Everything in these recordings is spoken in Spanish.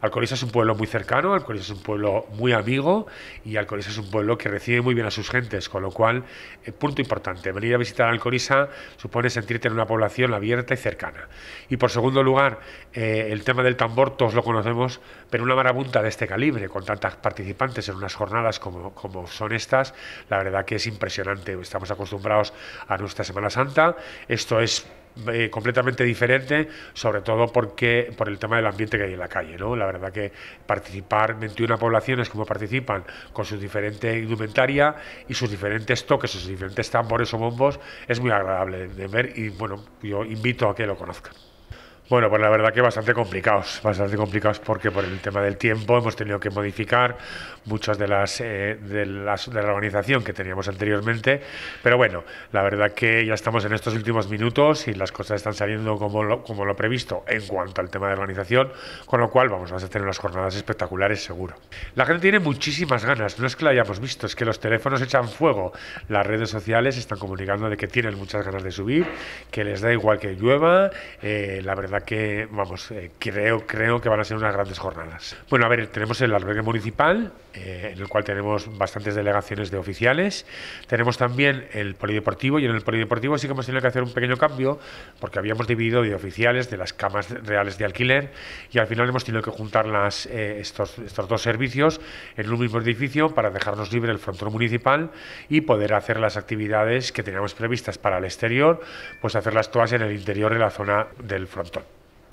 Alcoriza es un pueblo muy cercano, Alcoriza es un pueblo muy amigo y Alcoriza es un pueblo que recibe muy bien a sus gentes, con lo cual, eh, punto importante, venir a visitar Alcoriza supone sentirte en una población abierta y cercana. Y por segundo lugar, eh, el tema del tambor, todos lo conocemos, pero una marabunta de este calibre, con tantas participantes en unas jornadas como, como son estas, la verdad que es impresionante. Estamos acostumbrados a nuestra Semana Santa, esto es eh, completamente diferente, sobre todo porque por el tema del ambiente que hay en la calle, ¿no? La verdad que participar 21 poblaciones como participan con su diferente indumentaria y sus diferentes toques, sus diferentes tambores o bombos es muy agradable de ver y bueno, yo invito a que lo conozcan. Bueno, pues la verdad que bastante complicados, bastante complicados porque por el tema del tiempo hemos tenido que modificar muchas eh, de las, de la organización que teníamos anteriormente, pero bueno, la verdad que ya estamos en estos últimos minutos y las cosas están saliendo como lo, como lo previsto en cuanto al tema de organización, con lo cual vamos a tener unas jornadas espectaculares seguro. La gente tiene muchísimas ganas, no es que la hayamos visto, es que los teléfonos echan fuego, las redes sociales están comunicando de que tienen muchas ganas de subir, que les da igual que llueva, eh, la verdad que, vamos, eh, creo, creo que van a ser unas grandes jornadas. Bueno, a ver, tenemos el albergue municipal, eh, en el cual tenemos bastantes delegaciones de oficiales. Tenemos también el polideportivo, y en el polideportivo sí que hemos tenido que hacer un pequeño cambio, porque habíamos dividido de oficiales, de las camas reales de alquiler, y al final hemos tenido que juntar las, eh, estos, estos dos servicios en un mismo edificio para dejarnos libre el frontón municipal y poder hacer las actividades que teníamos previstas para el exterior, pues hacerlas todas en el interior de la zona del frontón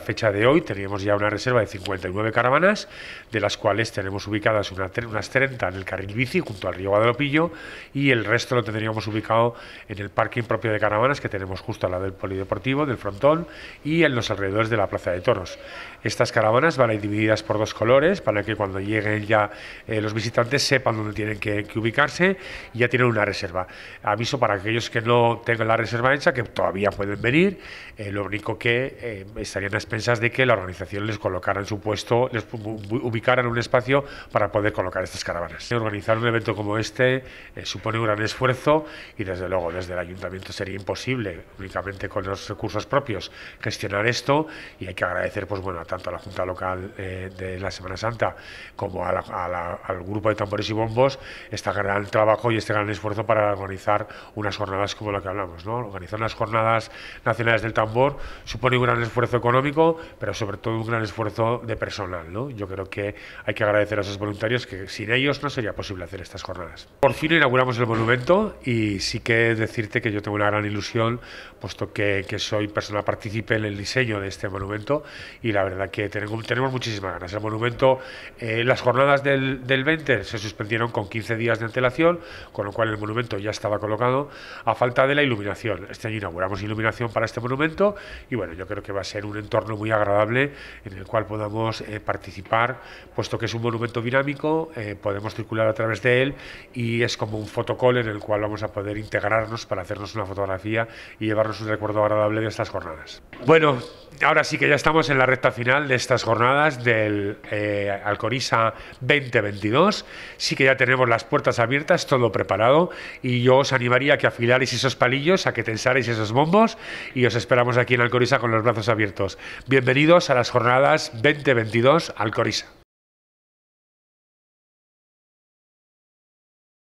fecha de hoy teníamos ya una reserva de 59 caravanas, de las cuales tenemos ubicadas unas 30 en el carril bici junto al río Guadalopillo y el resto lo tendríamos ubicado en el parking propio de caravanas que tenemos justo al lado del polideportivo, del frontón y en los alrededores de la Plaza de Toros. Estas caravanas van a ir divididas por dos colores para que cuando lleguen ya eh, los visitantes sepan dónde tienen que, ubicarse y ya tienen una reserva. Aviso para aquellos que no tengan la reserva hecha que todavía pueden venir, eh, lo único que eh, estarían pensas de que la organización les colocara en su puesto, les ubicara en un espacio para poder colocar estas caravanas. Organizar un evento como este eh, supone un gran esfuerzo y desde luego desde el ayuntamiento sería imposible únicamente con los recursos propios gestionar esto y hay que agradecer pues bueno tanto a la Junta Local eh, de la Semana Santa como al grupo de tambores y bombos este gran trabajo y este gran esfuerzo para organizar unas jornadas como la que hablamos. ¿no? Organizar unas jornadas nacionales del tambor supone un gran esfuerzo económico pero sobre todo un gran esfuerzo de personal. ¿no? Yo creo que hay que agradecer a esos voluntarios que sin ellos no sería posible hacer estas jornadas. Por fin inauguramos el monumento y sí que decirte que yo tengo una gran ilusión, puesto que, soy persona partícipe en el diseño de este monumento y la verdad que tenemos, tenemos muchísimas ganas. El monumento, eh, las jornadas del, del 20 se suspendieron con 15 días de antelación, con lo cual el monumento ya estaba colocado a falta de la iluminación. Este año inauguramos iluminación para este monumento y bueno, yo creo que va a ser un entorno muy agradable en el cual podamos eh, participar, puesto que es un monumento dinámico, eh, podemos circular a través de él y es como un fotocall en el cual vamos a poder integrarnos para hacernos una fotografía y llevarnos un recuerdo agradable de estas jornadas. Bueno, ahora sí que ya estamos en la recta final de estas jornadas del eh, Alcoriza 2022. Sí que ya tenemos las puertas abiertas, todo preparado y yo os animaría a que afilarais esos palillos, a que tensarais esos bombos y os esperamos aquí en Alcorisa con los brazos abiertos. Bienvenidos a las jornadas 2022 Alcoriza.